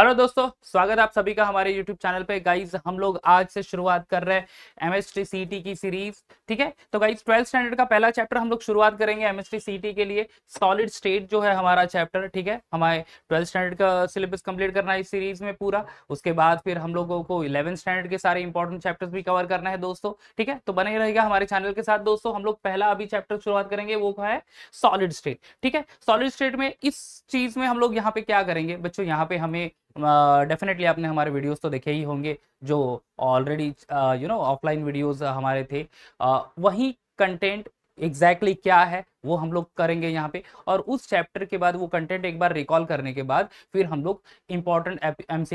Hello दोस्तों स्वागत आप सभी का हमारे यूट्यूब चैनल पे गाइज हम लोग आज से शुरुआत कर रहे हैं एमएसटी टी की सीरीज ठीक है तो गाइज ट्वेल्थ स्टैंडर्ड का पहला चैप्टर हम लोग शुरुआत करेंगे एमएसटी सीटी के लिए सॉलिड स्टेट जो है हमारा चैप्टर ठीक है हमारे ट्वेल्थ स्टैंडर्ड का सिलेबस कंप्लीट करना है इस सीरीज में पूरा उसके बाद फिर हम लोगों को इलेवन स्टैंडर्ड के सारे इंपॉर्टेंट चैप्टर भी कवर करना है दोस्तों ठीक है तो बने रहेगा हमारे चैनल के साथ दोस्तों हम लोग पहला अभी चैप्टर शुरुआत करेंगे वो है सॉलिड स्टेट ठीक है सॉलिड स्टेट में इस चीज में हम लोग यहाँ पे क्या करेंगे बच्चों यहाँ पे हमें डेफिनेटली uh, आपने हमारे वीडियोस तो देखे ही होंगे जो already you know offline videos हमारे थे uh, वही कंटेंट एग्जैक्टली exactly क्या है वो हम लोग करेंगे यहाँ पे और उस चैप्टर के बाद वो कंटेंट एक बार रिकॉल करने के बाद फिर हम लोग इंपॉर्टेंट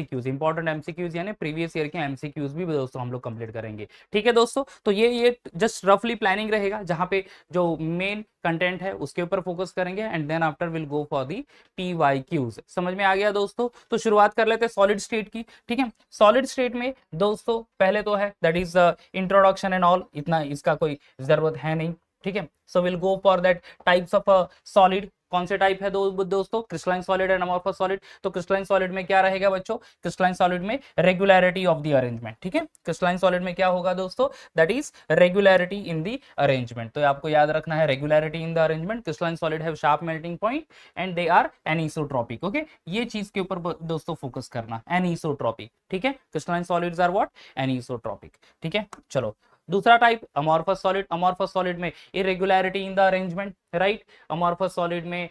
क्यूज इंपॉर्टेंट क्यूज यानी प्रीवियस ईयर के क्यूज भी दोस्तों हम लोग कंप्लीट करेंगे ठीक है दोस्तों तो ये ये जस्ट रफली प्लानिंग रहेगा जहाँ पे जो मेन कंटेंट है उसके ऊपर फोकस करेंगे and then after will go for the P Y Qs समझ में आ गया दोस्तों तो शुरुआत कर लेते हैं सॉलिड स्टेट की ठीक है सॉलिड स्टेट में दोस्तों पहले तो है that is introduction and all इतना इसका कोई जरूरत है नहीं ठीक है so will go for that types of solid कौन से टाइप है दो दोस्तों crystalline solid and amorphous solid तो क्रिस्टलाइन सॉलिड में क्या रहेगा बच्चों क्रिस्टलाइन सॉलिड में रेगुलरिटी ऑफ द अरेंजमेंट ठीक है क्रिस्टलाइन सॉलिड में क्या होगा दोस्तों that is regularity in the arrangement तो आपको याद रखना है regularity in the arrangement crystalline solid have sharp melting point and they are anisotropic okay ये चीज के ऊपर दोस्तों फोकस करना एनिसोट्रॉपिक ठीक है crystalline solids are what anisotropic ठीक है चलो दूसरा type amorphous solid amorphous solid में irregularity in the arrangement right amorphous solid में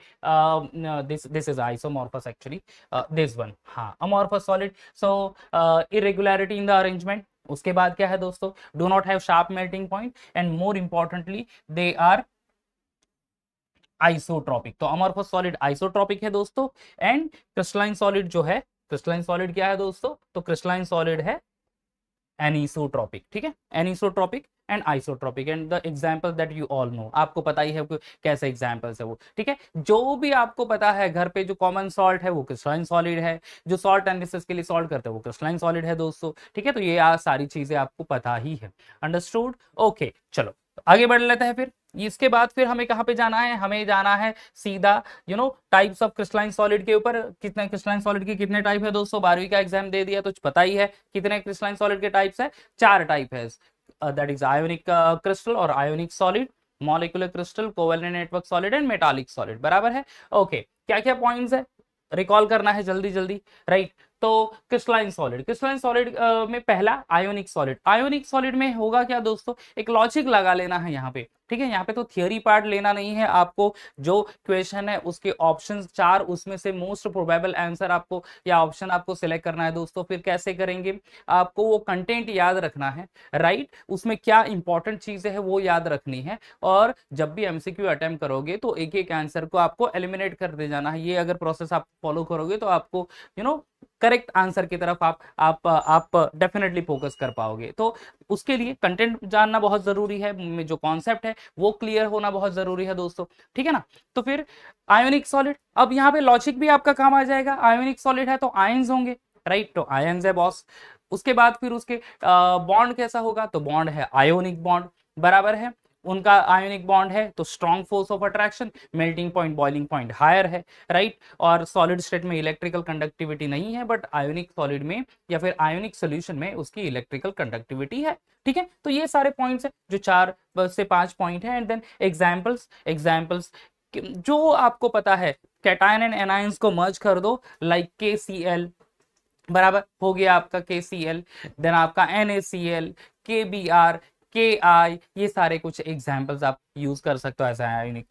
this this is isomorphous actually this one हाँ amorphous solid so irregularity in the arrangement उसके बाद क्या है दोस्तों do not have sharp melting point and more importantly they are isotropic तो amorphous solid isotropic है दोस्तों एंड क्रिस्टलाइन सॉलिड जो है क्रिस्टलाइन सॉलिड क्या है दोस्तों तो क्रिस्टलाइन सॉलिड है एनिसोट्रॉपिक ठीक है anisotropic and isotropic and the example that you all know आपको पता ही है कैसे एग्जाम्पल्स है वो ठीक है जो भी आपको पता है घर पे जो कॉमन सॉल्ट है वो क्रिस्टलाइन सॉलिड है जो सॉल्ट एनालिसिस के लिए सॉल्ट करते हैं वो क्रिस्टलाइन सॉलिड है दोस्तों ठीक है तो ये सारी चीजें आपको पता ही है अंडरस्टूड ओके okay, चलो आगे बढ़ लेते हैं फिर इसके बाद फिर हमें कहाँ पे जाना है हमें जाना है सीधा you know types of crystalline solid के ऊपर कितने क्रिस्टलाइन सॉलिड के कितने टाइप है दोस्तों बारहवीं का एग्जाम दे दिया तो पता ही है कितने क्रिस्टलाइन सॉलिड के टाइप्स है चार टाइप है दैट इज आयोनिक क्रिस्टल और ionic solid molecular crystal covalent network solid and metallic solid बराबर है ओके क्या क्या पॉइंट है रिकॉल करना है जल्दी जल्दी राइट right. तो क्रिस्टलाइन सॉलिड क्रिस्टलाइन सॉलिड में पहला आयोनिक सॉलिड आयोनिक सॉलिड में होगा क्या दोस्तों एक लॉजिक लगा लेना है यहाँ पे ठीक है यहाँ पे तो थियोरी पार्ट लेना नहीं है आपको जो क्वेश्चन है उसके ऑप्शन चार उसमें से मोस्ट प्रोबेबल आंसर आपको या ऑप्शन आपको सिलेक्ट करना है दोस्तों फिर कैसे करेंगे आपको वो कंटेंट याद रखना है राइट उसमें क्या इंपॉर्टेंट चीजें है वो याद रखनी है और जब भी एमसीक्यू अटेम्प्ट करोगे तो एक एक आंसर को आपको एलिमिनेट कर दे जाना है ये अगर प्रोसेस आप फॉलो करोगे तो आपको you you know know, correct answer की तरफ आप आप आप डेफिनेटली फोकस कर पाओगे तो उसके लिए कंटेंट जानना बहुत जरूरी है जो कॉन्सेप्ट है वो क्लियर होना बहुत जरूरी है दोस्तों ठीक है ना तो फिर आयोनिक सॉलिड अब यहाँ पे लॉजिक भी आपका काम आ जाएगा आयोनिक सॉलिड है तो आयन्स होंगे राइट तो आयन्स है बॉस उसके बाद फिर उसके बॉन्ड कैसा होगा तो बॉन्ड है आयोनिक बॉन्ड बराबर है उनका आयोनिक बॉन्ड है तो strong force of attraction melting point boiling point higher है राइट और सॉलिड स्टेट में इलेक्ट्रिकल कंडक्टिविटी नहीं है बट आयोनिक सॉलिड में या फिर आयोनिक सोल्यूशन में उसकी इलेक्ट्रिकल कंडक्टिविटी है ठीक है तो ये सारे पॉइंट्स हैं जो चार से पांच पॉइंट है एंड देन एग्जाम्पल्स एग्जाम्पल्स जो आपको पता है कैटायन एंड एनायंस को मर्ज कर दो लाइक के सी एल बराबर हो गया आपका के सी एल देन आपका N A C L K B R K I ये सारे कुछ एग्जाम्पल्स आप यूज कर सकते हो ऐसा ionic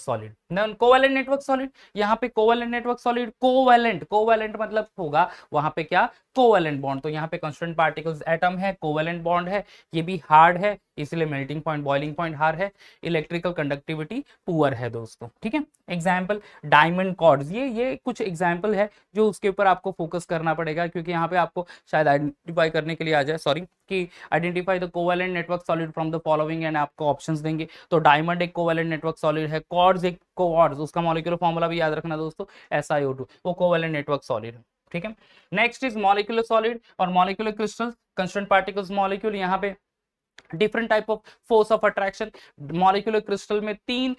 solid covalent network solid यहाँ पे covalent network solid covalent covalent मतलब होगा वहां पे क्या कोवेलेंट बॉन्ड तो यहाँ पे कंस्टेंट पार्टिकल्स एटम है कोवेलेंट बॉन्ड है ये भी हार्ड है इसलिए melting point boiling point hard है इलेक्ट्रिकल कंडक्टिविटी पुअर है दोस्तों ठीक है एग्जाम्पल डायमंड कॉर्ड्स ये ये कुछ एग्जाम्पल है जो उसके ऊपर आपको फोकस करना पड़ेगा क्योंकि यहाँ पे आपको शायद आइडेंटिफाई करने के लिए आ जाए सॉरी कि identify the covalent network solid from the following and आपको ऑप्शन देंगे आएंगे तो डायमंड एक कोवेलेंट नेटवर्क सॉलिड है कॉर्ड्स एक कोऑर्ड्स उसका मॉलिक्यूलर फॉर्मूला भी याद रखना दोस्तों एस आई ओ टू वो कोवेलेंट नेटवर्क सॉलिड है ठीक है नेक्स्ट इज मॉलिक्यूलर सॉलिड और molecular crystal constant particles molecule यहाँ पे different type of force of attraction molecular crystal में तीन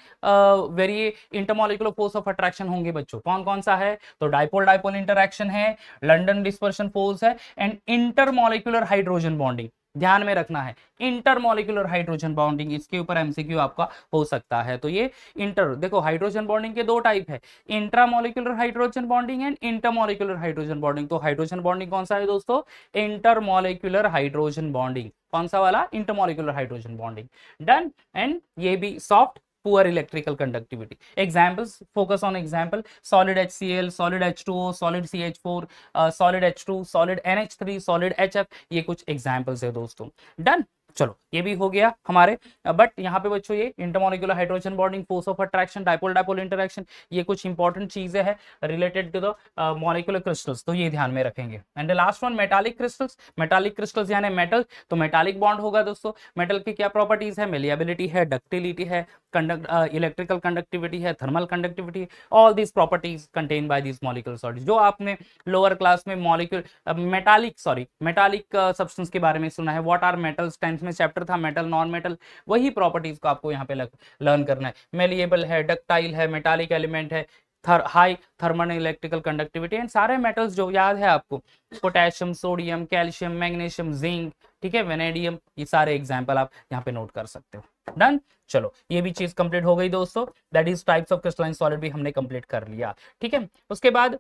very intermolecular force of attraction होंगे बच्चों कौन कौन सा है तो डायपोल डायपोल इंटरेक्शन है लंडन डिस्पर्शन फोर्स है एंड इंटरमोलिकुलर हाइड्रोजन बॉन्डिंग ध्यान में रखना है इंटरमोलिकुलर हाइड्रोजन बॉन्डिंग इसके ऊपर एमसीक्यू आपका हो सकता है तो ये इंटर देखो हाइड्रोजन बॉन्डिंग के दो टाइप है intramolecular hydrogen bonding and intermolecular hydrogen bonding तो हाइड्रोजन बॉन्डिंग कौन सा है दोस्तों इंटरमोलिकुलर हाइड्रोजन बॉन्डिंग कौन सा वाला intermolecular hydrogen bonding done and ये भी soft poor electrical conductivity. Examples, focus on example, solid HCl, solid H2O, solid CH4, uh, solid H2, solid NH3, solid HF, ये कुछ examples है दोस्तों. Done. चलो ये भी हो गया हमारे बट यहाँ पे बच्चों ये intermolecular hydrogen bonding force of attraction dipole dipole interaction ये कुछ इंपॉर्टेंट चीजें हैं related to the molecular crystals तो ये ध्यान में रखेंगे and last one metallic crystals metallic crystals यानी मेटल तो मेटालिक बॉन्ड होगा दोस्तों मेटल की क्या प्रॉपर्टीज है मेलियाबिलिटी है डक्टिलिटी है इलेक्ट्रिकल कंडक्टिविटी है thermal conductivity all these properties contain by these molecular sorry जो आपने लोअर क्लास में molecule metallic sorry metallic substance के बारे में सुना है what are metals ten science में चैप्टर था मेटल नॉन मेटल वही प्रॉपर्टीज को आपको यहाँ पे लर्न करना है मेलिएबल है डक्टाइल है मेटालिक एलिमेंट है थर, high thermal electrical conductivity and सारे मेटल्स जो याद है आपको potassium sodium calcium magnesium zinc ठीक है वेनेडियम ये सारे एग्जाम्पल आप यहाँ पे नोट कर सकते हो डन चलो ये भी चीज कंप्लीट हो गई दोस्तों that is types of crystalline solid भी हमने कंप्लीट कर लिया ठीक है उसके बाद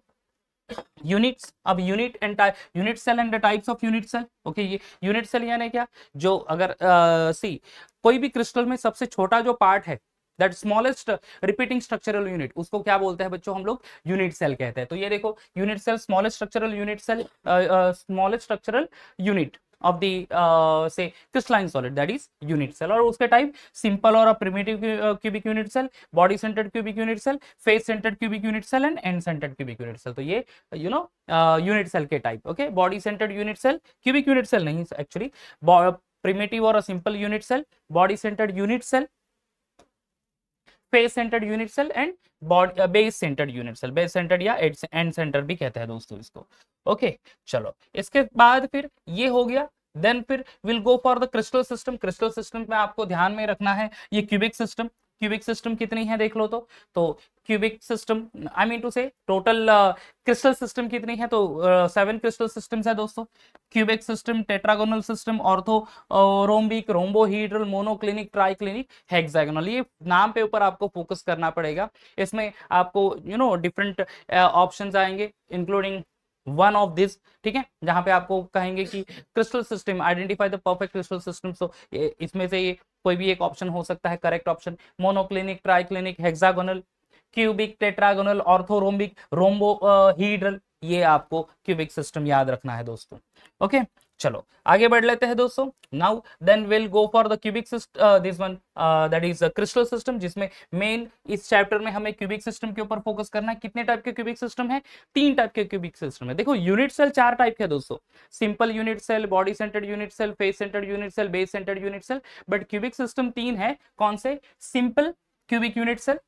यूनिट्स अब unit and unit cell and types of unit cell okay ये यूनिट सेल यानी क्या जो अगर सी uh, कोई भी क्रिस्टल में सबसे छोटा जो पार्ट है that smallest repeating structural unit उसको क्या बोलते हैं बच्चों हम लोग यूनिट सेल कहते हैं तो ये देखो unit cell smallest structural unit cell smallest structural unit of the uh, say crystalline solid that is unit cell और उसके टाइप सिंपल और primitive cubic unit cell body centred cubic unit cell face centred cubic unit cell and end centred cubic unit cell तो ये you know unit cell के type okay body centred unit cell cubic unit cell नहीं actually primitive और simple unit cell body centred unit cell face centred unit cell and body base centred unit cell base centred या end centre भी कहते हैं दोस्तों इसको okay चलो इसके बाद फिर ये हो गया देन फिर will go for the crystal system crystal system में आपको ध्यान में रखना है ये क्यूबिक सिस्टम क्यूबिक सिस्टम कितनी है देख लो तो तो cubic system I mean to say total crystal system कितनी है तो सेवन क्रिस्टल सिस्टम्स है दोस्तों cubic system tetragonal system orthorhombic rhombohedral monoclinic triclinic hexagonal ये नाम पे ऊपर आपको फोकस करना पड़ेगा इसमें आपको यू नो डिफरेंट ऑप्शन आएंगे इंक्लूडिंग वन ऑफ दिस ठीक है जहां पे आपको कहेंगे कि crystal system identify the perfect crystal system so इसमें से ये कोई भी एक ऑप्शन हो सकता है correct option monoclinic triclinic hexagonal cubic tetragonal orthorhombic rhombohedral ये आपको क्यूबिक सिस्टम याद रखना है दोस्तों ओके चलो आगे बढ़ लेते हैं दोस्तों now then will go for the cubic system this one that is the crystal system जिसमें मेन इस चैप्टर में हमें क्यूबिक सिस्टम के ऊपर फोकस करना है कितने टाइप के क्यूबिक सिस्टम है तीन टाइप के क्यूबिक सिस्टम है देखो यूनिट सेल चार टाइप के दोस्तों simple unit cell body centred unit cell face centred unit cell base centred unit cell but cubic system तीन है कौन से simple cubic unit cell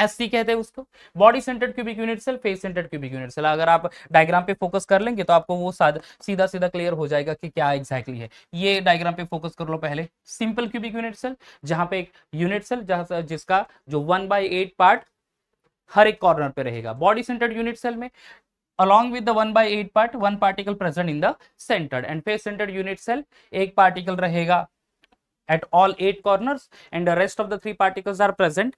SC कहते हैं उसको body centred cubic unit cell face centred cubic unit cell अगर आप diagram पे फोकस कर लेंगे तो आपको वो सीधा सीधा क्लियर हो जाएगा कि क्या एग्जैक्टली exactly है ये डायग्राम पे फोकस कर लो पहले सिंपल क्यूबिक यूनिट सेल जहां पे एक यूनिट सेल जहां जिसका जो वन बाई एट पार्ट हर एक कॉर्नर पे रहेगा बॉडी सेंटर्ड यूनिट सेल में along with one 1 eight part one particle present in the centred and face centred unit cell एक पार्टिकल रहेगा at all eight corners and the rest of the three particles are present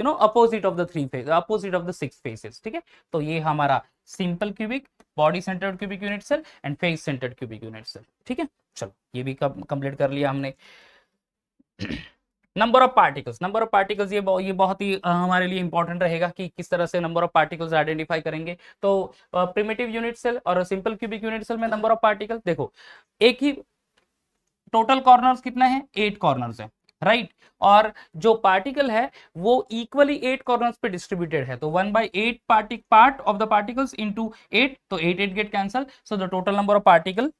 you know opposite of the three phase opposite of the six faces ठीक है तो ये हमारा simple cubic body centred cubic unit cell and face centred cubic unit cell ठीक है चलो ये भी कंप्लीट कर लिया हमने number of particles number of particles ये ये बहुत ही हमारे लिए इंपॉर्टेंट रहेगा कि किस तरह से नंबर ऑफ पार्टिकल्स आइडेंटिफाई करेंगे तो प्रिमेटिव यूनिट सेल और सिंपल क्यूबिक यूनिट सेल में नंबर ऑफ पार्टिकल देखो एक ही टोटल कॉर्नर्स कितने हैं एट कॉर्नर्स हैं राइट right? और जो पार्टिकल है वो इक्वली एट कॉर्नर्स पे डिस्ट्रीब्यूटेड है तो one by eight particle part of the particles into eight तो eight eight get cancel so the total number of particle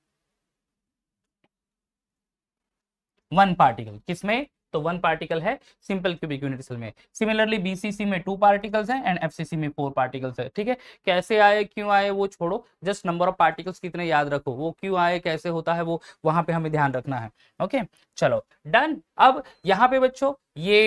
one particle किसमें तो वन पार्टिकल है सिंपल क्यूबिक यूनिट सेल में similarly BCC में two particles हैं and FCC में four particles है ठीक है कैसे आए क्यों आए वो छोड़ो जस्ट नंबर ऑफ पार्टिकल्स कितने याद रखो वो क्यों आए कैसे होता है वो वहां पे हमें ध्यान रखना है ओके चलो डन अब यहाँ पे बच्चों ये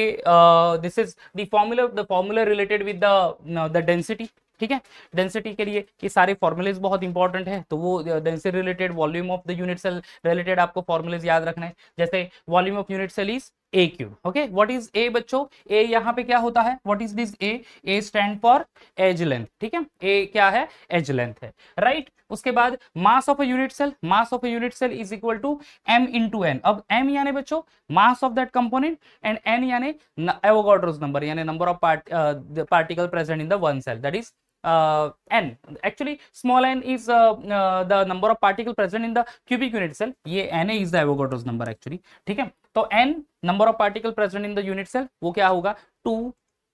this is the formula the formula related with the density ठीक है डेंसिटी के लिए ये सारे फॉर्मुलेज बहुत इंपॉर्टेंट है तो वो density related volume of the unit cell related आपको फॉर्मुलेज याद रखना है जैसे volume of unit cell is a cube okay what is a बच्चों ए यहाँ पे क्या होता है what is this a a stand for edge length ठीक है ए क्या है एज लेंथ है राइट right? उसके बाद mass of a unit cell mass of a unit cell is equal to M into N अब M यानी बच्चों mass of that component and N यानी एवोगाड्रोज नंबर यानी number of particle present in the one cell that is uh, n actually small n is uh, uh, the number of particle present in the cubic unit cell ye na is the avogadro's number actually theek hai तो N number of particle present in the unit cell वो क्या होगा to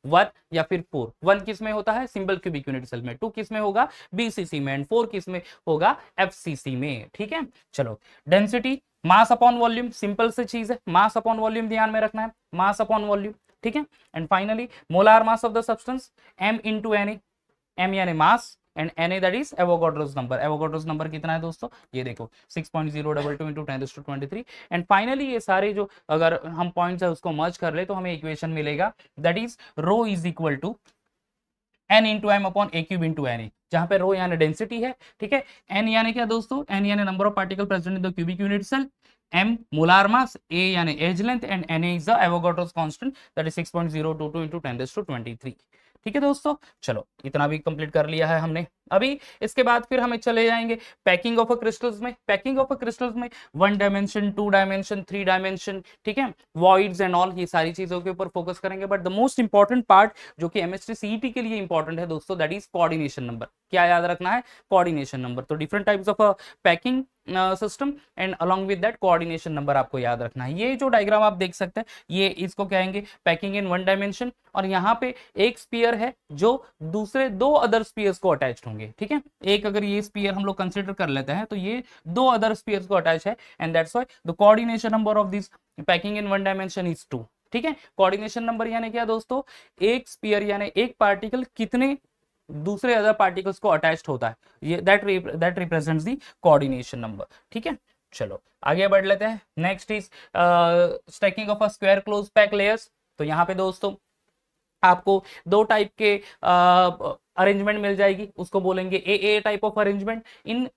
one या फिर four one किस में होता है सिंपल क्यूबिक यूनिट सेल में टू किस में होगा बीसीसी में एंड फोर किस में होगा एफसीसी में ठीक है चलो density mass upon volume simple से चीज है मास अपॉन वॉल्यूम ध्यान में रखना है मास अपॉन वॉल्यूम ठीक है and finally molar mass of the substance M to N M यानी mass and N a that is Avogadro's number Avogadro's number कितना है दोस्तों ये देखो six point zero double two into ten to twenty three and finally ये सारे जो अगर हम पॉइंट्स है उसको मर्ज कर ले तो हमें इक्वेशन मिलेगा that is rho is equal to N into M upon a cube into N a जहां पे रो यानी डेंसिटी है ठीक है एन यानी क्या दोस्तों एन यानी number of particle present in the cubic unit cell M molar mass a यानी edge length and na is the avogadro's constant that is 6.022 into 10 to 23 ठीक है दोस्तों चलो इतना भी कंप्लीट कर लिया है हमने अभी इसके बाद फिर हमें चले जाएंगे पैकिंग ऑफ अ क्रिस्टल्स में पैकिंग ऑफ अ क्रिस्टल्स में one dimension two dimension three dimension ठीक है वॉइड्स एंड ऑल ये सारी चीजों के ऊपर फोकस करेंगे but the most important part जो कि एमएससी सीईटी e के लिए इंपॉर्टेंट है दोस्तों दैट इज कोऑर्डिनेशन नंबर क्या याद रखना है कोऑर्डिनेशन नंबर तो different types of packing system and along with that coordination number आपको याद रखना है ये जो डायग्राम आप देख सकते हैं ये इसको कहेंगे पैकिंग इन वन डायमेंशन और यहाँ पे एक स्पीयर है जो दूसरे दो अदर स्पीयर्स को अटैच होंगे होंगे ठीक है एक अगर ये स्पीयर हम लोग कंसिडर कर लेते हैं तो ये दो अदर स्पीयर को अटैच है and that's why the coordination number of this packing in one dimension is two ठीक है कोऑर्डिनेशन नंबर यानी क्या दोस्तों एक स्पीयर यानी एक पार्टिकल कितने दूसरे अदर पार्टिकल्स को अटैच होता है ये that that represents the coordination number ठीक है चलो आगे बढ़ लेते हैं next is stacking of a square close pack layers तो यहाँ पे दोस्तों आपको दो टाइप के uh, अरेंजमेंट मिल जाएगी उसको बोलेंगे A A type of arrangement in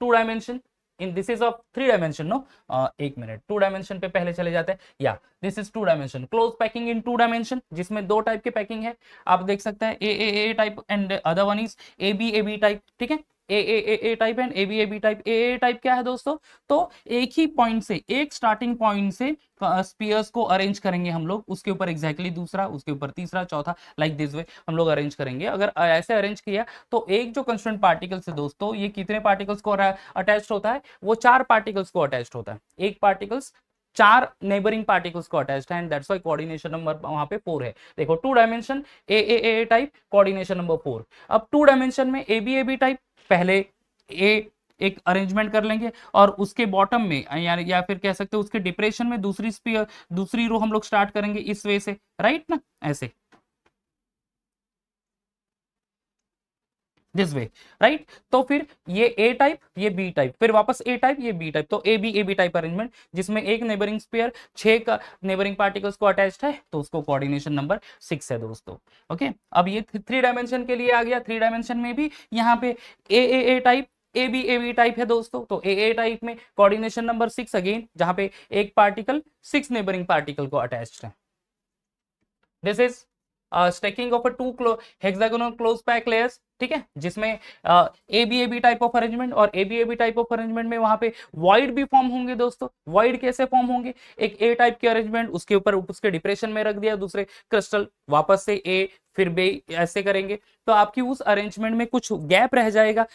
two dimension in this is of three dimension no एक मिनट टू डायमेंशन पे पहले चले जाते हैं या this is two dimension close packing in two dimension जिसमें दो टाइप की पैकिंग है आप देख सकते हैं A A A type and other one is A B A B type ठीक है A A A A type and A B A B type A A type क्या है दोस्तों तो एक ही पॉइंट से एक स्टार्टिंग पॉइंट से स्पीयर्स uh, को अरेंज करेंगे हम लोग उसके ऊपर एग्जैक्टली exactly दूसरा उसके ऊपर तीसरा चौथा लाइक दिस वे हम लोग अरेंज करेंगे अगर ऐसे अरेंज किया तो एक जो कंस्टेंट पार्टिकल्स है दोस्तों ये कितने पार्टिकल्स को अटैच होता है वो चार पार्टिकल्स को अटैच होता है एक पार्टिकल्स चार नेबरिंग पार्टिकल्स को अटैच है and that's why coordination number वहां पे फोर है देखो two dimension A A A type coordination number four अब टू डायमेंशन में A B A B type पहले ए एक अरेंजमेंट कर लेंगे और उसके बॉटम में या, या फिर कह सकते हैं उसके डिप्रेशन में दूसरी स्पीयर दूसरी रो हम लोग स्टार्ट करेंगे इस वे से राइट ना ऐसे दिस वे राइट तो फिर ये ए टाइप ये बी टाइप फिर वापस ए टाइप ये बी टाइप तो A B A B type arrangement जिसमें एक नेबरिंग स्पेयर छह का नेबरिंग पार्टिकल्स को अटैच्ड है तो उसको कोऑर्डिनेशन नंबर सिक्स है दोस्तों ओके अब ये थ्री डायमेंशन के लिए आ गया थ्री डायमेंशन में भी यहाँ पे A A A type A B A B type है दोस्तों तो ए ए टाइप में कोऑर्डिनेशन नंबर सिक्स अगेन जहां पे एक पार्टिकल सिक्स नेबरिंग पार्टिकल को अटैच है this is stacking of a two close hexagonal close pack layers ठीक है जिसमें A B A B type of arrangement और A B A B type of arrangement में वहां पे वाइड भी फॉर्म होंगे दोस्तों वाइड कैसे फॉर्म होंगे एक ए टाइप के अरेंजमेंट उसके ऊपर उसके डिप्रेशन में रख दिया दूसरे क्रिस्टल वापस से ए फिर बे ऐसे करेंगे तो आपकी उस अरेंजमेंट में कुछ गैप रह जाएगा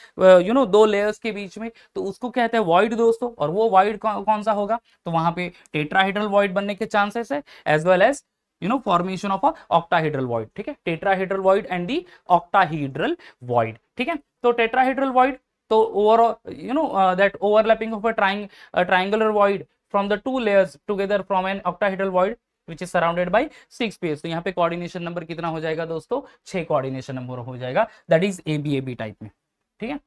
यू नो दो लेयर्स के बीच में तो उसको कहते हैं वॉइड दोस्तों और वो वॉइड कौन सा होगा तो वहां पे टेट्राहेड्रल वॉइड बनने के चांसेस है as well as you know formation of octahedral octahedral void ठीक है tetrahedral void and the octahedral void ठीक है तो टेट्राहीड्रल वॉइड तो over you know that overlapping of a triangular void from the two layers together from an octahedral void Which is surrounded by six pairs. तो यहाँ पे coordination number कितना हो जाएगा दोस्तों छह coordination number हो जाएगा That is ABAB type में ठीक है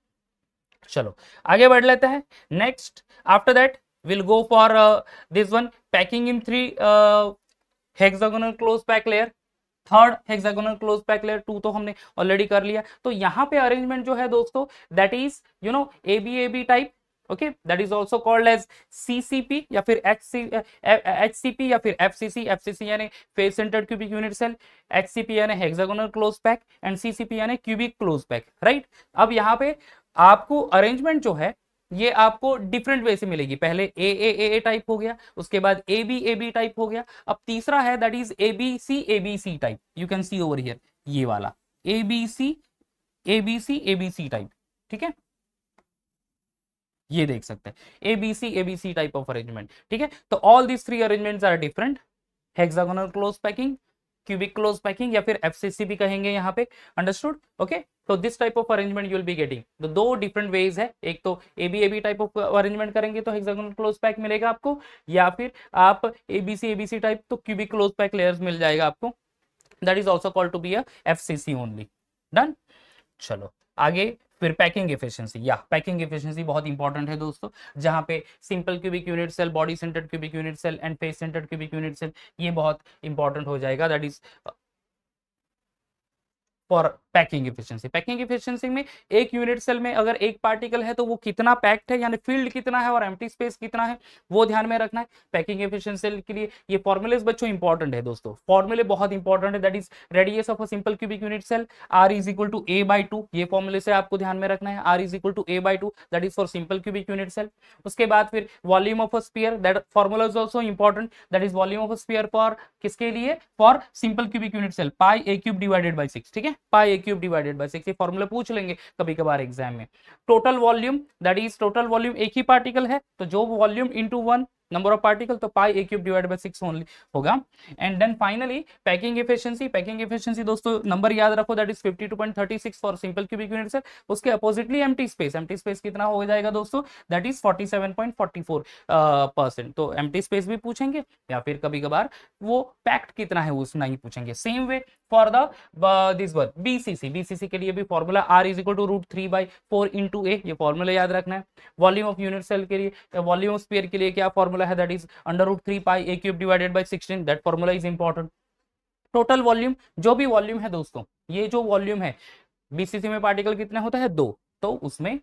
चलो आगे बढ़ लेते हैं Next after that we'll go for uh, this one packing in three uh, hexagonal close pack layer third hexagonal close pack layer too तो हमने ऑलरेडी कर लिया तो यहाँ पे अरेंजमेंट जो है दोस्तों that is you know A B A B type okay that is also called as CCP या फिर एच एचसीपी या फिर F F C C C C यानी face centred cubic unit cell H C P यानी hexagonal close pack and CCP यानी cubic close pack right अब यहाँ पे आपको अरेंजमेंट जो है ये आपको डिफरेंट वे से मिलेगी पहले ए ए ए ए टाइप हो गया उसके बाद A B A B type हो गया अब तीसरा है that is A B C A B C type you can see over here ये वाला A B C A B C A B C type ठीक है ये देख सकते हैं A B C A B C type of arrangement ठीक है तो all this three arrangement are different hexagonal close packing cubic close packing या फिर एफसीसी भी कहेंगे यहाँ पे अंडरस्टूड ओके तो this type of arrangement you'll be getting तो दो डिफरेंट वेज है एक तो A A B B type of arrangement करेंगे तो हेक्सागोनल क्लोज पैक मिलेगा आपको या फिर आप A A B C B C type तो क्यूबिक क्लोज पैक लेयर्स मिल जाएगा आपको that is also called to be F C C only done चलो आगे फिर पैकिंग एफिशिएंसी या पैकिंग एफिशिएंसी बहुत इंपॉर्टेंट है दोस्तों जहां पे simple cubic unit cell body centred cubic unit cell and face centred cubic unit cell ये बहुत इंपॉर्टेंट हो जाएगा that is for packing efficiency packing efficiency में एक यूनिट सेल में अगर एक पार्टिकल है तो वो कितना पैक्ड है यानी फील्ड कितना है और एम्प्टी स्पेस कितना है वो ध्यान में रखना है पैकिंग इफिशियंसी के लिए ये फॉर्मुलेज बच्चों इंपॉर्टेंट है दोस्तों फॉर्मुले बहुत इंपॉर्टेंट है that is radius of a simple cubic unit cell r is equal to a by two ये फॉर्मुले से आपको ध्यान में रखना है r is equal to a by two that is for simple cubic unit cell उसके बाद फिर volume of a sphere that formula is also important that is volume of a sphere for किसके लिए for simple cubic unit cell pi a cube divided by six ठीक है pi cube divided by six formula पूछ लेंगे कभी कभार exam में total volume that is total volume एक ही पार्टिकल है तो जो volume into one number of particle तो pi a cube divide by six only होगा and then finally packing efficiency packing efficiency दोस्तों नंबर याद रखो that is fifty two point thirty six for simple cubic unit से उसके oppositely MT space empty space कितना हो जाएगा दोस्तों that is forty seven point forty four percent तो एमटी स्पेस भी पूछेंगे या फिर कभी कभार वो पैक्ट कितना है उसना ही पूछेंगे same way for the this worth BCC BCC के लिए भी formula r is equal to root three by four into a ये फॉर्मूला याद रखना है वॉल्यूम ऑफ यूनिट सेल के लिए वॉल्यूम ऑफ स्पेयर के लिए क्या फॉर्मूला फॉर्मूला है that is under root three pi a cube divided by sixteen that formula is important total volume जो भी वॉल्यूम है दोस्तों ये जो वॉल्यूम है बीसीसी में पार्टिकल कितना होता है दो तो उसमें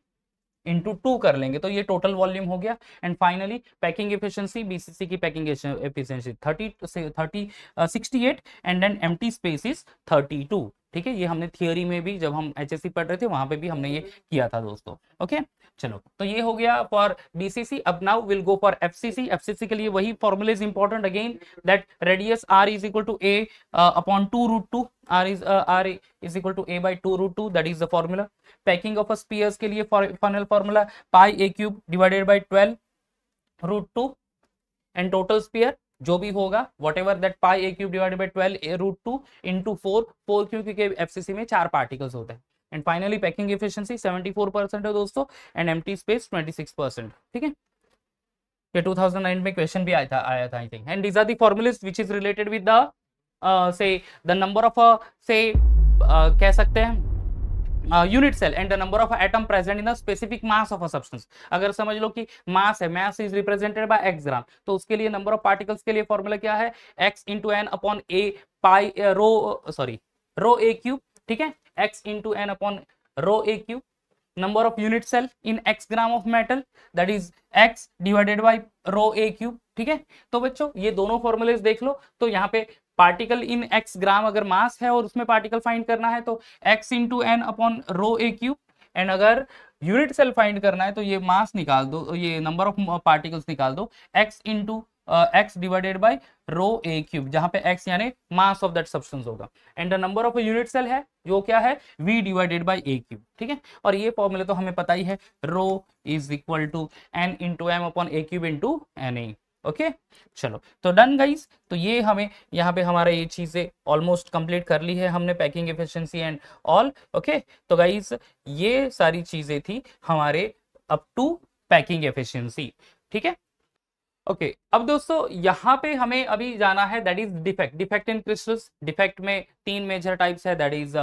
इंटू टू कर लेंगे तो ये टोटल वॉल्यूम हो गया and finally packing efficiency BCC की packing efficiency thirty thirty sixty eight and then empty space is thirty two ठीक है ये हमने थियोरी में भी जब हम एच पढ़ रहे थे वहां पे भी हमने ये किया था दोस्तों ओके चलो तो ये हो गया फॉर बीसीसी अब now will go for FCC FCC के लिए वही formula is important again that radius r is equal to a upon two root two r is r is equal to a by two root two that is the formula packing of spheres के लिए final formula pi a cube divided by twelve root two and total sphere जो भी होगा whatever that pi a cube divide by twelve a root two into four four Q क्योंकि C में चार particles होते हैं and finally packing efficiency seventy four percent है दोस्तों and empty space twenty six percent ठीक है ये नाइन में क्वेश्चन भी आया था आया था I think and these are the formulas which is related with the say the number of से कह सकते हैं unit cell and the number of atom present in the specific mass of a substance अगर समझ लो कि mass है mass is represented by x gram तो उसके लिए नंबर ऑफ पार्टिकल्स के लिए फॉर्मूला क्या है x into N upon a pi rho sorry rho a cube ठीक है x into N upon rho a cube number of unit cell in x gram of metal that is x divided by rho a cube ठीक है तो बच्चों ये दोनों formulas देख लो तो यहाँ पे पार्टिकल इन एक्स ग्राम अगर मास है और उसमें पार्टिकल फाइंड करना है तो x into N upon rho a cube and अगर यूनिट सेल फाइंड करना है तो ये मास निकाल दो ये नंबर ऑफ पार्टिकल्स निकाल दो x into x divided by rho a cube जहां पे एक्स यानी मास ऑफ दैट सब्सटेंस होगा and the number of unit cell है जो क्या है v divided by a cube ठीक है और ये फॉर्मूला तो हमें पता ही है rho is equal to N into M upon a cube into N a okay चलो तो डन गाइस तो ये हमें यहाँ पे हमारा ये चीज़ें ऑलमोस्ट कंप्लीट कर ली है हमने packing efficiency and all okay तो गाइस ये सारी चीज़ें थी हमारे अप टू पैकिंग एफिशिएंसी ठीक है ओके okay, अब दोस्तों यहाँ पे हमें अभी जाना है that is defect defect in crystals defect में तीन मेजर टाइप्स है that is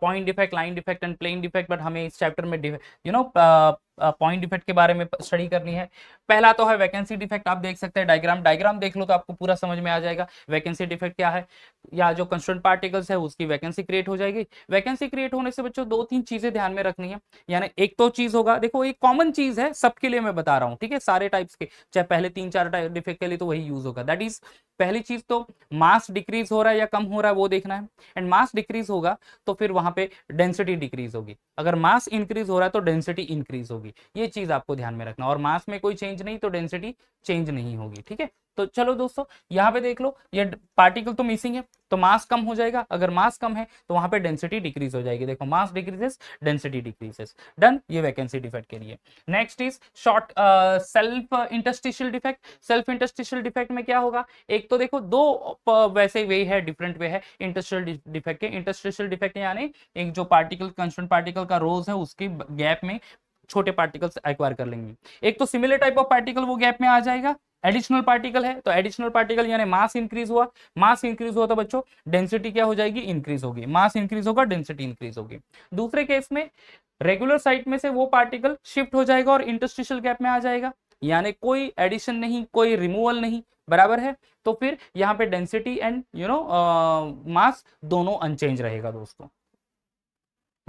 point defect line defect and plane defect but हमें इस चैप्टर में यू नो पॉइंट डिफेक्ट के बारे में स्टडी करनी है पहला तो है वैकेंसी डिफेक्ट आप देख सकते हैं डायग्राम डायग्राम देख लो तो आपको पूरा समझ में आ जाएगा वैकेंसी डिफेक्ट क्या है या जो कंस्टेंट पार्टिकल्स है उसकी वैकेंसी क्रिएट हो जाएगी वैकेंसी क्रिएट होने से बच्चों दो तीन चीजें ध्यान में रखनी है यानी एक तो चीज होगा देखो एक कॉमन चीज है सबके लिए मैं बता रहा हूँ ठीक है सारे टाइप्स के चाहे पहले तीन चार टाइप डिफेक्ट के लिए तो वही यूज होगा दैट इज पहली चीज तो मास डिक्रीज हो रहा है या कम हो रहा है वो देखना है एंड मास डिक्रीज होगा तो फिर वहां पे डेंसिटी डिक्रीज होगी अगर मास इंक्रीज हो रहा है तो डेंसिटी इंक्रीज होगी ये चीज आपको ध्यान में रखना और मास में कोई चेंज नहीं तो डेंसिटी चेंज नहीं होगी ठीक है तो चलो दोस्तों यहाँ पे देख लो ये पार्टिकल तो मिसिंग है तो मास कम हो जाएगा अगर मास कम है तो वहां पे डेंसिटी डिक्रीज हो जाएगी देखो mass decreases density decreases done ये वैकेंसी डिफेक्ट के लिए next is short self interstitial defect self interstitial defect में क्या होगा एक तो देखो दो वैसे वे है डिफरेंट वे है इंटस्ट्रियल डिफेक्ट के इंटस्ट्रियल डिफेक्ट यानी एक जो पार्टिकल कंस्टेंट पार्टिकल का रोज है उसकी गैप में छोटे पार्टिकल्स एक्वायर कर लेंगे एक तो सिमिलर टाइप ऑफ पार्टिकल वो गैप में आ जाएगा एडिशनल पार्टिकल है तो एडिशनल पार्टिकल यानी मास इंक्रीज हुआ मास इंक्रीज हुआ तो बच्चों डेंसिटी क्या हो जाएगी इंक्रीज होगी मास इंक्रीज होगा डेंसिटी इंक्रीज होगी दूसरे केस में रेगुलर साइट में से वो पार्टिकल शिफ्ट हो जाएगा और इंटस्ट्रिशियल गैप में आ जाएगा यानी कोई एडिशन नहीं कोई रिमूवल नहीं बराबर है तो फिर यहाँ पे density and you know mass दोनों अनचेंज रहेगा दोस्तों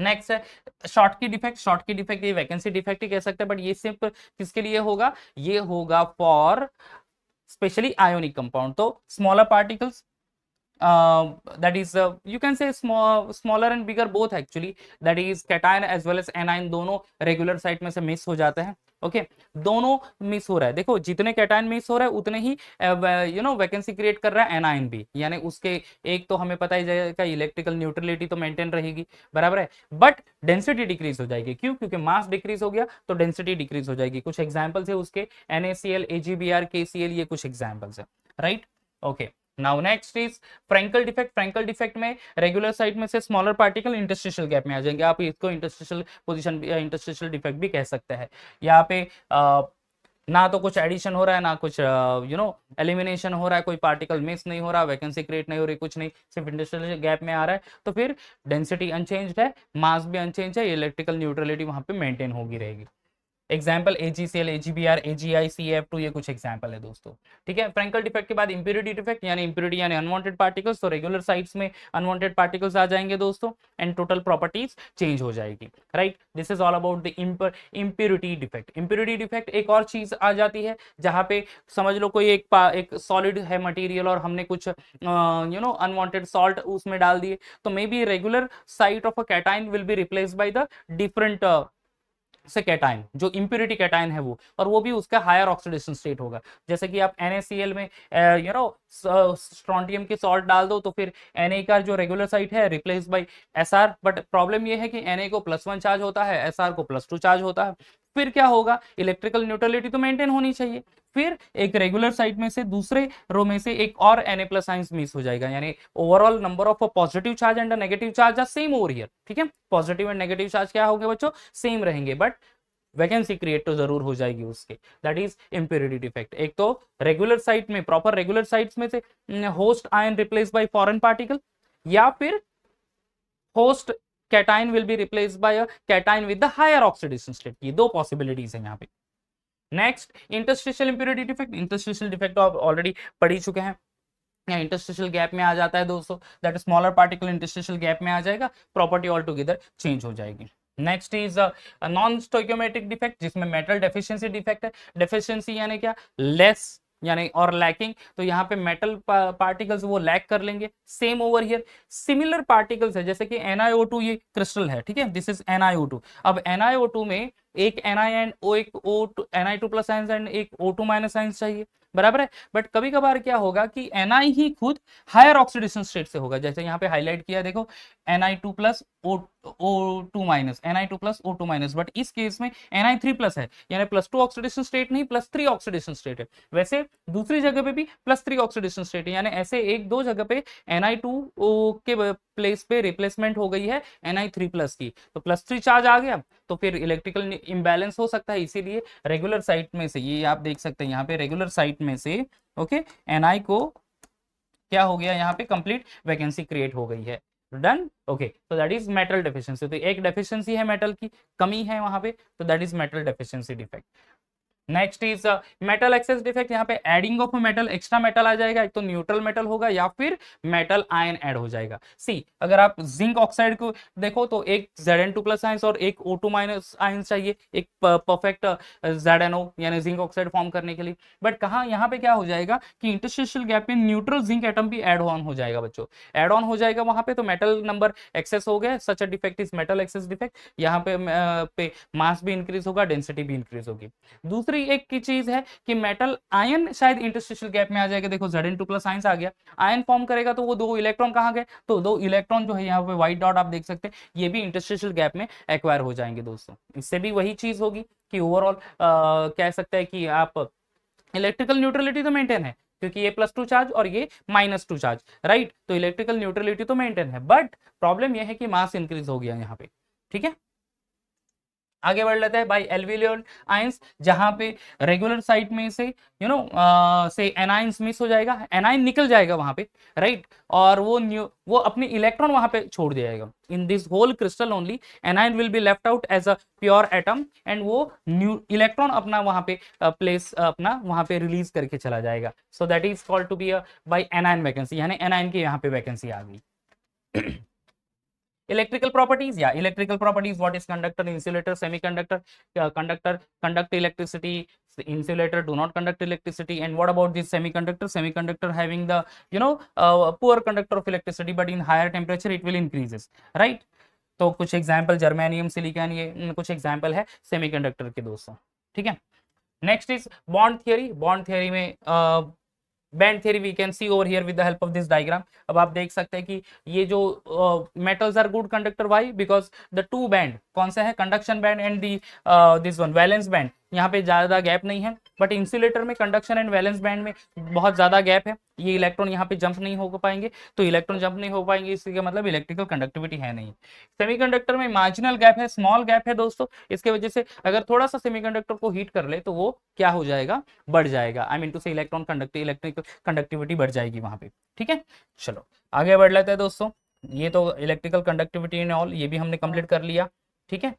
नेक्स्ट है Schottky defect Schottky defect ये वैकेंसी डिफेक्ट ही कह सकते हैं बट ये सिर्फ किसके लिए होगा ये होगा फॉर स्पेशली आयोनिक कंपाउंड तो smaller particles that is you can say smaller and bigger both actually that is cation as well as anion दोनों रेगुलर साइट में से मिस हो जाते हैं ओके दोनों मिस हो रहा है देखो जितने कैटाइन मिस हो रहा है उतने ही यू नो वैकेंसी क्रिएट कर रहा है एनआईन भी यानी उसके एक तो हमें पता ही जाएगा इलेक्ट्रिकल न्यूट्रलिटी तो मेंटेन रहेगी बराबर है बट डेंसिटी डिक्रीज हो जाएगी क्यों क्योंकि मास डिक्रीज हो गया तो डेंसिटी डिक्रीज हो जाएगी कुछ एग्जाम्पल्स है उसके N A C L A G B R K C L ये कुछ एग्जाम्पल्स है right okay okay. Now next is Frenkel defect Frenkel defect में रेगुलर साइड में से स्मॉलर पार्टिकल इंटरस्टिशियल गैप में आ जाएंगे आप इसको इंटरस्टिशियल पोजिशन इंटरस्टिशियल डिफेक्ट भी कह सकते हैं यहाँ पे ना तो कुछ एडिशन हो रहा है ना कुछ यू नो एलिमिनेशन हो रहा है कोई पार्टिकल मिस नहीं हो रहा वैकेंसी क्रिएट नहीं हो रही कुछ नहीं सिर्फ इंडस्ट्रियल गैप में आ रहा है तो फिर डेंसिटी अनचेंज है मास भी अनचेंज है इलेक्ट्रिकल न्यूट्रलिटी वहां पे मेंटेन होगी रहेगी example A G C L A G B R A G I C F two ये कुछ एग्जाम्पल है दोस्तों ठीक है फ्रेंकल डिफेक्ट के बाद इंप्यूरिटी डिफेक्ट यानी इंप्यूरिटी यानी अनवांटेड पार्टिकल्स तो रेगुलर साइड्स में अनवांटेड पार्टिकल्स आ जाएंगे दोस्तों एंड टोटल प्रॉपर्टीज चेंज हो जाएगी right this is all about the impurity defect impurity defect एक और चीज आ जाती है जहां पे समझ लो कोई एक एक सॉलिड है मटीरियल और हमने कुछ यू नो अनवांटेड सॉल्ट उसमें डाल दिए तो may be regular site of a cation will be replace by the different say cation जो इम्प्यूरिटी कैटाइन है वो और वो भी उसका हायर ऑक्सीडेशन स्टेट होगा जैसे कि आप एन में यू नो स्ट्रॉन्टियम की सॉल्ट डाल दो तो फिर एन का जो रेगुलर साइट है replace by S but problem ये है कि एन को प्लस वन चार्ज होता है एस को प्लस टू चार्ज होता है फिर क्या होगा इलेक्ट्रिकल न्यूट्रलिटी तो मेंटेन होनी चाहिए फिर एक रेगुलर साइड में से दूसरे रो में से एक और N A plus ions miss हो जाएगा यानी overall number of positive charge and negative charge are same over here ठीक है पॉजिटिव एंड नेगेटिव चार्ज क्या होंगे बच्चों सेम रहेंगे बट वैकेंसी क्रिएट तो जरूर हो जाएगी उसके दैट इज इम्प्योरिटी डिफेक्ट एक तो रेगुलर साइट में प्रॉपर रेगुलर साइट्स में से host ion replace by foreign particle या फिर host cation will be replace by cation with the higher oxidation state ये दो पॉसिबिलिटीज है यहाँ पे next interstitial impurity defect interstitial defect आप ऑलरेडी पढ़ ही चुके हैं इंटरस्टिशियल गैप में आ जाता है दोस्तों that smaller particle interstitial gap में आ जाएगा प्रॉपर्टी ऑल टुगेदर चेंज हो जाएगी next is non stoichiometric defect जिसमें मेटल डेफिशिएंसी डिफेक्ट है डेफिशिएंसी यानी क्या लेस यानी और लैकिंग तो यहाँ पे मेटल पार्टिकल्स वो लैक कर लेंगे same over here similar particles है जैसे कि एनआईओ ये क्रिस्टल है ठीक है दिस इज एनआईओ अब एनआईओ में एक एनआई एंड ओ एक O two N I two plus ions and एक ओ टू माइनस आइंस चाहिए बराबर है बट कभी कभार क्या होगा कि एनआई ही खुद हायर ऑक्सीडेशन स्टेट से होगा जैसे यहाँ पे हाईलाइट किया देखो N I two plus O two minus N I two plus O two minus but इस केस में एनआई थ्री प्लस है यानी प्लस टू ऑक्सीडेशन स्टेट नहीं प्लस थ्री ऑक्सीडेशन स्टेट है वैसे दूसरी जगह पे भी प्लस थ्री ऑक्सीडेशन स्टेट है यानी ऐसे एक दो जगह पे एनआई टू के प्लेस पे रिप्लेसमेंट हो गई है एनआई थ्री प्लस की तो प्लस थ्री चार्ज आ गया तो फिर इलेक्ट्रिकल इम्बैलेंस हो सकता है इसीलिए रेगुलर साइट में से ये आप देख सकते हैं यहाँ पे रेगुलर साइट में से ओके एनआई को क्या हो गया यहाँ पे कंप्लीट वैकेंसी क्रिएट हो गई है डन ओके तो दैट इज मेटल डेफिशिएंसी तो एक डेफिशिएंसी है मेटल की कमी है वहां पे तो that is metal deficiency defect next is metal excess defect यहाँ पे adding of metal extra metal आ जाएगा एक तो न्यूट्रल मेटल होगा या फिर मेटल आयन ऐड हो जाएगा सी अगर आप जिंक ऑक्साइड को देखो तो एक Z N two plus ion और एक ओ टू माइनस आयन चाहिए एक परफेक्ट जेड एन ओ यानी जिंक ऑक्साइड फॉर्म करने के लिए बट कहा यहाँ पे क्या हो जाएगा कि इंटरस्टिशियल गैप में न्यूट्रल जिंक एटम भी एड ऑन हो जाएगा बच्चों एड ऑन हो जाएगा वहां पे तो मेटल नंबर एक्सेस हो गया such a defect is metal excess defect यहाँ पे, uh, पे मास भी इंक्रीज होगा डेंसिटी भी इंक्रीज होगी दूसरे दूसरी एक की चीज है कि मेटल आयन शायद इंटरस्टिशियल गैप में आ जाएगा देखो Z N two plus ion आ गया आयन फॉर्म करेगा तो वो दो इलेक्ट्रॉन कहाँ गए तो दो इलेक्ट्रॉन जो है यहाँ पे व्हाइट डॉट आप देख सकते हैं ये भी इंटरस्टिशियल गैप में एक्वायर हो जाएंगे दोस्तों इससे भी वही चीज होगी कि ओवरऑल कह सकते हैं कि आप इलेक्ट्रिकल न्यूट्रलिटी तो मेंटेन है क्योंकि ये प्लस टू चार्ज और ये माइनस टू चार्ज राइट तो इलेक्ट्रिकल न्यूट्रलिटी तो मेंटेन है बट प्रॉब्लम ये है कि मास इंक्रीज हो गया यहाँ पे ठीक है आगे बढ़ लेते हैं बाई एलविलियर आइंस जहां पे रेगुलर साइट में से you know say anions miss हो जाएगा एनाइन निकल जाएगा वहां पे राइट right? और वो न्यू वो अपने इलेक्ट्रॉन वहां पे छोड़ जाएगा in this whole crystal only anion will be left out as a pure atom and वो न्यू इलेक्ट्रॉन अपना वहां पे प्लेस uh, अपना वहां पे रिलीज करके चला जाएगा so that is called to be by anion vacancy यानी एनाइन की यहाँ पे वैकेंसी आ गई इलेक्ट्रिकल प्रॉपर्टीज या electrical properties what is conductor insulator semi conductor conductor conduct electricity insulator do not conduct electricity and what about this semi conductor semi conductor having the you know poor conductor of electricity but in higher temperature it will increases right तो कुछ example germanium silicon ये कुछ example है semi के दोस्तों ठीक है next is bond theory bond theory में uh, band theory we can see over here with the help of this diagram अब आप देख सकते हैं कि ये जो metals are good conductor why because the two band कौन सा है conduction band and the this one valence band यहाँ पे ज़्यादा गैप नहीं है बट इंसुलेटर में कंडक्शन एंड वैलेंस बैंड में बहुत ज़्यादा गैप है ये इलेक्ट्रॉन यहाँ पे जंप नहीं हो पाएंगे तो इलेक्ट्रॉन जंप नहीं हो पाएंगे इसके मतलब इलेक्ट्रिकल कंडक्टिविटी है नहीं सेमीकंडक्टर में मार्जिनल गैप है स्मॉल गैप है दोस्तों इसके वजह से अगर थोड़ा सा कंडक्टर को हीट कर ले तो वो क्या हो जाएगा बढ़ जाएगा I mean to say electron conduct electrical conductivity बढ़ जाएगी वहां पर ठीक है चलो आगे बढ़ लेते हैं दोस्तों ये तो इलेक्ट्रिकल कंडक्टिविटी इन ऑल ये भी हमने कंप्लीट कर लिया ठीक है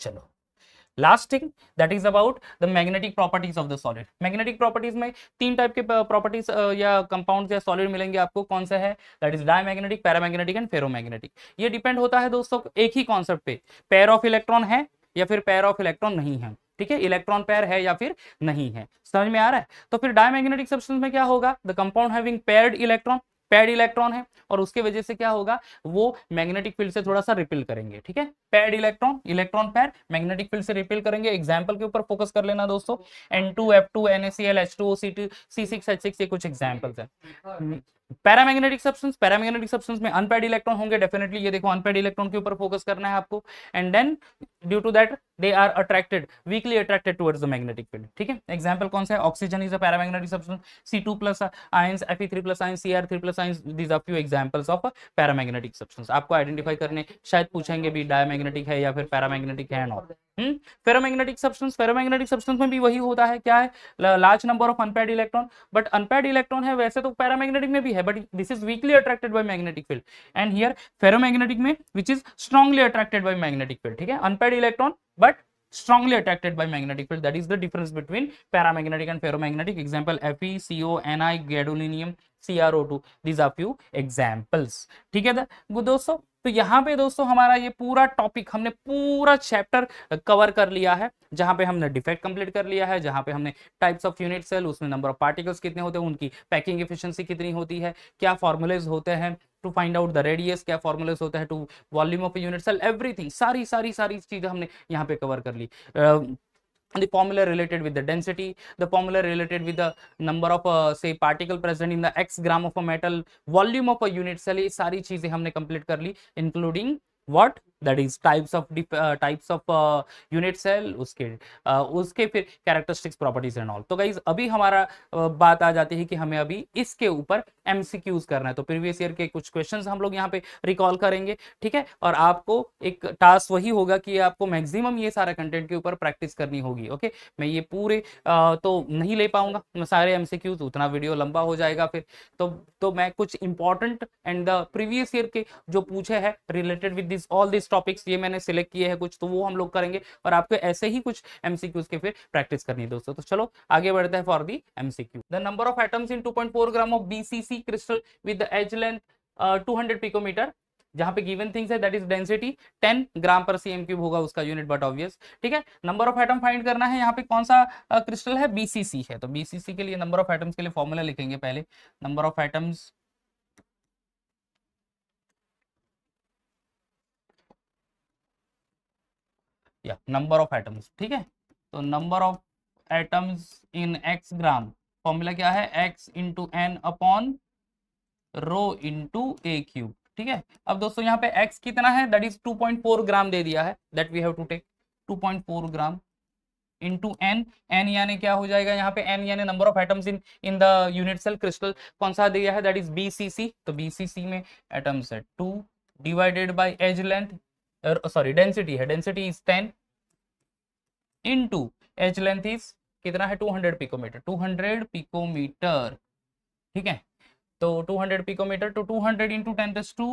चलो last thing that is about the magnetic properties of the solid magnetic properties में तीन टाइप के प्रॉपर्टीज uh, uh, या कंपाउंड या सॉलिड मिलेंगे आपको कौन सा है that is dia para paramagnetic and ferromagnetic ये डिपेंड होता है दोस्तों एक ही कॉन्सेप्ट पे पेयर ऑफ इलेक्ट्रॉन है या फिर पेयर ऑफ इलेक्ट्रॉन नहीं है ठीक है इलेक्ट्रॉन पेयर है या फिर नहीं है समझ में आ रहा है तो फिर डायमैग्नेटिक सब्सटेंस में क्या होगा the compound having paired electron paired electron है और उसके वजह से क्या होगा वो मैग्नेटिक फील्ड से थोड़ा सा रिपिल करेंगे ठीक है paired electron electron paired magnetic field से रिपिल करेंगे एग्जाम्पल के ऊपर फोकस कर लेना दोस्तों N two F two N S C L H two C two C six H six ये कुछ एग्जाम्पल्स है पैरामैग्नेटिक सब्सटेंस पैरामैग्नेटिक सब्सटेंस में अनपेड इलेक्ट्रॉन होंगे डेफिनेटली ये देखो अनपेड इलेक्ट्रॉन के ऊपर फोकस करना है आपको and then due to that they are attracted weakly attracted towards the magnetic field ठीक है एग्जांपल कौन सा है oxygen is a paramagnetic substance C2 plus ions Fe3 plus ions Cr3 plus ions these are few examples of paramagnetic substance आपको identify करने शायद पूछेंगे भी डायमैग्नेटिक है या फिर पैरामैग्नेटिक है and all ferromagnetic substance ferromagnetic substance में भी वही होता है क्या है large number of unpaired electron but unpaired electron है वैसे तो पैरामैग्नेटिक में भी है but this is weakly attracted by magnetic field and here ferromagnetic में which is strongly attracted by magnetic field ठीक है unpaired electron but strongly attracted by magnetic field that is the difference between paramagnetic and ferromagnetic example fe co ni gadolinium cro2 these are few examples ठीक है दोस्तों तो यहाँ पे दोस्तों हमारा ये पूरा टॉपिक हमने पूरा चैप्टर कवर कर लिया है जहाँ पे हमने डिफेक्ट कंप्लीट कर लिया है जहाँ पे हमने टाइप्स ऑफ यूनिट सेल उसमें नंबर ऑफ पार्टिकल्स कितने होते हैं उनकी पैकिंग इफिशियंसी कितनी होती है क्या फॉर्मुलेज होते हैं to find out the radius क्या फॉर्मुलेस होता है to volume of unit cell everything सारी सारी सारी चीज़ें हमने यहाँ पे कवर कर ली uh, the formula related with the density the formula related with the number of uh, say particle present in the x gram of a metal volume of a unit cell ye sari cheeze humne complete kar li including what that is types of types of unit cell उसके uh, उसके फिर characteristics properties and all तो guys अभी हमारा uh, बात आ जाती है कि हमें अभी इसके ऊपर एमसीक्यूज करना है तो प्रीवियस ईयर के कुछ क्वेश्चन हम लोग यहाँ पे रिकॉल करेंगे ठीक है और आपको एक टास्क वही होगा कि आपको मैक्सिमम ये सारा कंटेंट के ऊपर प्रैक्टिस करनी होगी ओके मैं ये पूरे uh, तो नहीं ले पाऊंगा सारे एमसीक्यूज उतना वीडियो लंबा हो जाएगा फिर तो तो मैं कुछ important and the previous year के जो पूछे है related with this all this topics ये मैंने सिलेक्ट किए हैं कुछ तो वो हम लोग करेंगे और आपको ऐसे ही कुछ एमसीक्यूज के फिर प्रैक्टिस करनी है दोस्तों तो चलो आगे बढ़ते हैं for the MCQ the number of atoms in 2.4 gram of BCC crystal with edge length two hundred picometre जहां पे गिवन थिंग्स है that is density 10 gram per cm cube होगा उसका यूनिट बट ऑब्वियस ठीक है नंबर ऑफ एटम फाइंड करना है यहाँ पे कौन सा क्रिस्टल uh, है बीसीसी है तो बीसीसी के लिए नंबर ऑफ एटम्स के लिए फॉर्मूला लिखेंगे पहले नंबर ऑफ एटम्स या नंबर ऑफ एटम्स ठीक है तो number of atoms in x gram formula क्या है x into N upon rho into a cube ठीक है अब दोस्तों यहाँ पे एक्स कितना है दैट इज 2.4 ग्राम दे दिया है that we have to take 2.4 gram into N N यानी क्या हो जाएगा यहाँ पे एन यानी number of atoms in in the unit cell crystal कौन सा दिया है दैट इज बीसीसी तो बीसीसी में एटम्स है two divided by edge length sorry density oh, है density is ten into edge length is कितना है 200 पिकोमीटर 200 पिकोमीटर ठीक है तो 200 पिकोमीटर तो 200 hundred into ten plus to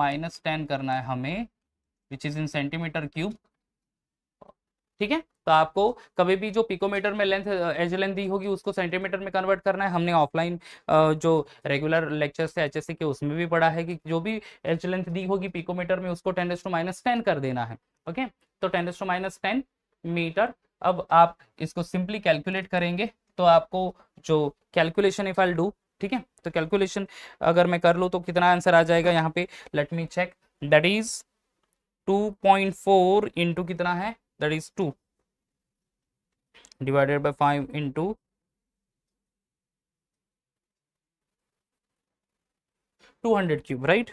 minus ten करना है हमें which is in centimetre cube ठीक है तो आपको कभी भी जो पिकोमीटर में लेंथ एज लेंथ दी होगी उसको सेंटीमीटर में कन्वर्ट करना है हमने ऑफलाइन जो रेगुलर लेक्चर से एच के उसमें भी पढ़ा है कि जो भी एज लेंथ दी होगी पिकोमीटर में उसको टेन टू माइनस टेन कर देना है ओके तो ten to minus ten metre अब आप इसको सिंपली कैलकुलेट करेंगे तो आपको जो कैलकुलेशन इफ आई डू ठीक है तो कैलकुलेशन अगर मैं कर लूँ तो कितना आंसर आ जाएगा यहाँ पे let me check that is 2.4 point four into कितना है that is two divided by five into two hundred cube right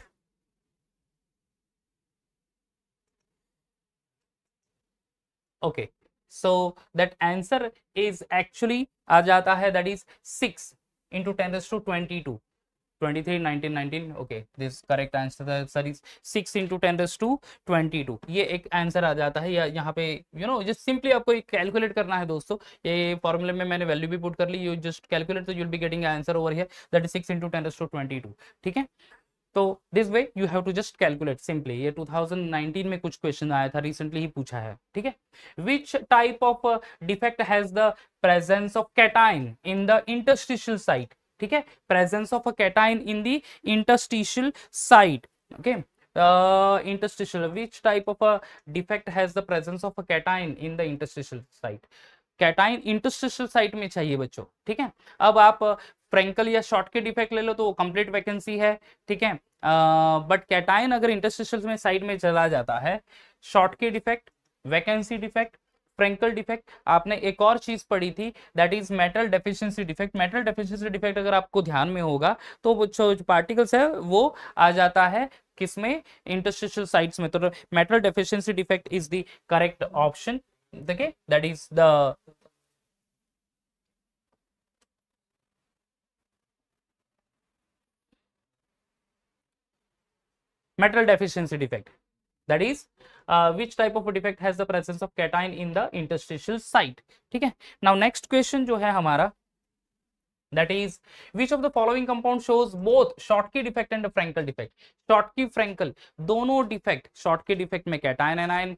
okay so that answer is actually आ जाता है that is six into ten to twenty two okay this correct answer to ये एक आंसर आ जाता है या यहाँ पे यू नो जस्ट सिंपली आपको कैलकुलेट करना है दोस्तों ये में मैंने वैल्यू भी पुट कर ली यू जस्ट कैलकुलेट तो you'll be getting answer over is two ठीक है तो this way you have to just calculate simply ये 2019 में कुछ क्वेश्चन आया था रिसेंटली ही पूछा है ठीक है which type of defect has the presence of cation in the interstitial site ठीक है presence of a cation in the interstitial site okay uh, which type of a defect has the presence of a cation in the the site cation interstitial site में चाहिए बच्चों ठीक है अब आप Frenkel uh, या शॉर्ट के डिफेक्ट ले लो तो वो कंप्लीट वैकेंसी है ठीक है बट uh, कैटाइन अगर इंटरस्टिशियल में साइट में चला जाता है Schottky defect vacancy defect Frenkel defect आपने एक और चीज पढ़ी थी that is metal deficiency defect metal deficiency defect अगर आपको ध्यान में होगा तो वो जो पार्टिकल्स है वो आ जाता है किसमें इंटरस्टिशियल साइट्स में तो metal deficiency defect is the correct option देखिए that is the metal deficiency defect that is which type of defect has the presence of cation in the interstitial site ठीक है नाउ नेक्स्ट क्वेश्चन जो है हमारा that is which of the following compound shows both schottky defect and Frankel defect schottky Frankel, दोनों defect schottky defect में cation anion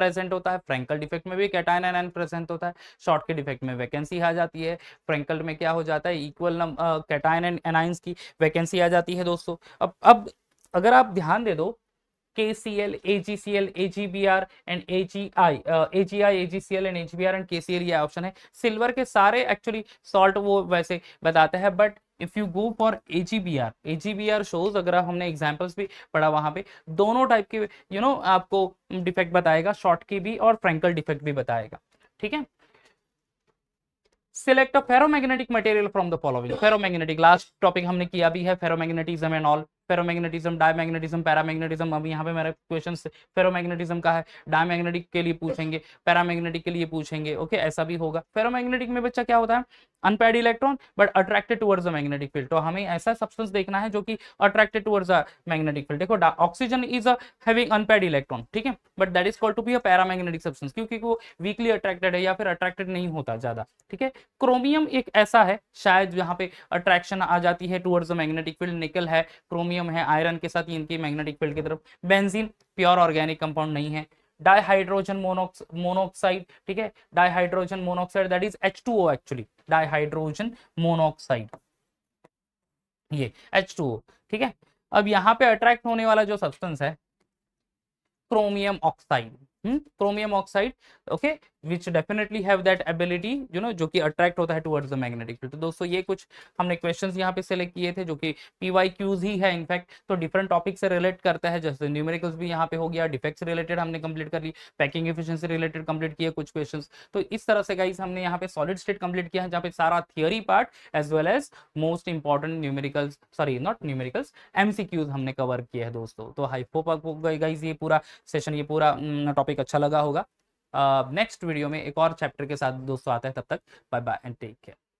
present होता है Frankel defect में भी cation anion present होता है schottky defect में vacancy आ जाती है Frankel में क्या हो जाता है equal cation and anions की vacancy आ जाती है दोस्तों अब अब अगर आप ध्यान दे दो KCl, AgCl, AgBr and AgI, uh, AgI, AgCl and AgBr and KCl ये ऑप्शन है सिल्वर के सारे एक्चुअली सॉल्ट वो वैसे बताते हैं but if you go for A A G G B R B R shows अगर हमने एग्जाम्पल्स भी पढ़ा वहां पे दोनों टाइप के यू you नो know, आपको डिफेक्ट बताएगा शॉर्ट की भी और फ्रेंकल डिफेक्ट भी बताएगा ठीक है select a ferromagnetic material from the following ferromagnetic last topic हमने किया भी है ferromagnetism and all ferromagnetism diamagnetism paramagnetism अभी यहाँ पे मेरा क्वेश्चन फेरोमैग्नेटिज्म का है डायमैग्नेटिक के लिए पूछेंगे पैरामैग्नेटिक के लिए पूछेंगे ओके ऐसा भी होगा फेरोमैग्नेटिक में बच्चा क्या होता है unpaired electron but attracted towards a magnetic field तो हमें ऐसा सब्सटेंस देखना है जो कि attracted towards a magnetic field देखो oxygen is having unpaired electron ठीक है but that is called to be a paramagnetic substance क्योंकि वो वीकली अट्रैक्टेड है या फिर अट्रैक्टेड नहीं होता ज्यादा ठीक है क्रोमियम एक ऐसा है शायद यहाँ पे अट्रैक्शन आ जाती है टुवर्ड्स अ मैग्नेटिक फील्ड निकल है क्रोमियम क्रोमियम है आयरन के साथ इनकी मैग्नेटिक फील्ड की तरफ बेंजीन प्योर ऑर्गेनिक कंपाउंड नहीं है डाइहाइड्रोजन मोनोक्स मोनोक्साइड ठीक है dihydrogen monoxide that is H two O actually dihydrogen monoxide ये एच टू ओ ठीक है अब यहां पे अट्रैक्ट होने वाला जो सब्सटेंस है chromium oxide chromium oxide okay which definitely have that ability you know जो कि अट्रैक्ट होता है टुवर्ड्स द मैग्नेटिक फील्ड तो दोस्तों ये कुछ हमने क्वेश्चन यहाँ पे सेलेक्ट किए थे जो कि पी वाई क्यूज ही है इनफैक्ट तो डिफरेंट टॉपिक से रिलेट करता है जैसे न्यूमेरिकल्स भी यहाँ पे हो गया डिफेक्ट से रिलेटेड हमने कंप्लीट कर ली पैकिंग एफिशिएंसी रिलेटेड कंप्लीट किया कुछ क्वेश्चन तो इस तरह से गाइस हमने यहाँ पे सॉलिड स्टेट कंप्लीट किया है जहाँ पे सारा theory part as well as most important numericals sorry not numericals क्यूज हमने कवर किया है दोस्तों तो हाई फोप गाइज ये पूरा सेशन ये पूरा टॉपिक हम्म, अच्छा लगा होगा नेक्स्ट वीडियो में एक और चैप्टर के साथ दोस्तों आता है तब तक bye bye and take care